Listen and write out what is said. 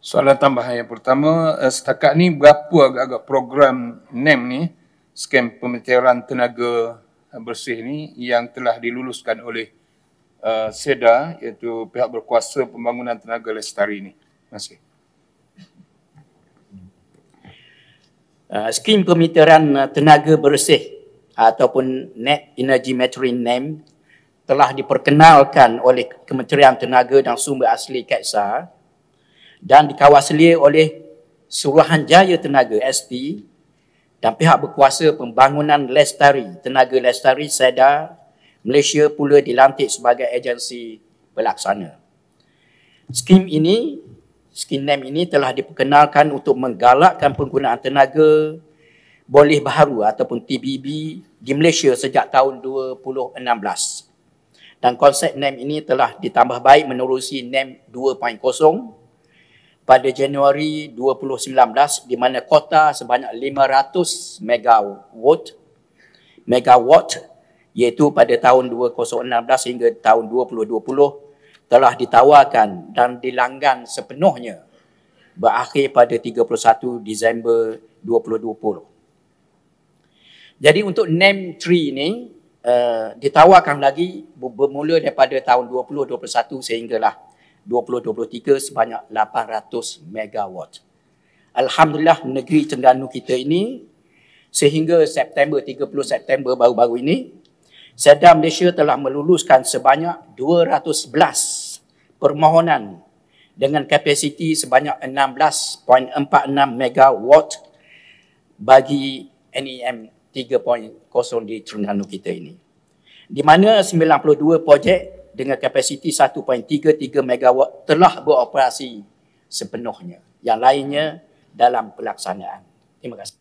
Soalan tambahan yang pertama, eh, setakat ni berapa agak-agak program NEM ni, skem pemeteran tenaga eh, bersih ni yang telah diluluskan oleh uh, SEDA iaitu pihak berkuasa pembangunan tenaga lestari ni. Terima kasih. skim pemeteran tenaga bersih ataupun net energy metering NEM telah diperkenalkan oleh Kementerian Tenaga dan Sumber Asli Kaisar dan dikawal dikawasli oleh jaya Tenaga ST dan pihak berkuasa pembangunan Lestari Tenaga Lestari Seda Malaysia pula dilantik sebagai agensi pelaksana. Skim ini, skim name ini telah diperkenalkan untuk menggalakkan penggunaan tenaga boleh baharu ataupun TBB di Malaysia sejak tahun 2016. Dan konsep name ini telah ditambah baik menerusi name 2.0 pada Januari 2019 di mana kota sebanyak 500 megawatt megawatt iaitu pada tahun 2016 hingga tahun 2020 telah ditawarkan dan dilanggan sepenuhnya berakhir pada 31 Disember 2020. Jadi untuk NEM 3 ini uh, eh, ditawarkan lagi bermula daripada tahun 2021 sehinggalah 2022. 2023 sebanyak 800 megawatt. Alhamdulillah negeri Terengganu kita ini sehingga September 30 September baru-baru ini Sedam Malaysia telah meluluskan sebanyak 211 permohonan dengan kapasiti sebanyak 16.46 megawatt bagi NEM 3.0 di Terengganu kita ini. Di mana 92 projek dengan kapasiti 1.33 megawatt telah beroperasi sepenuhnya. Yang lainnya dalam pelaksanaan. Terima kasih.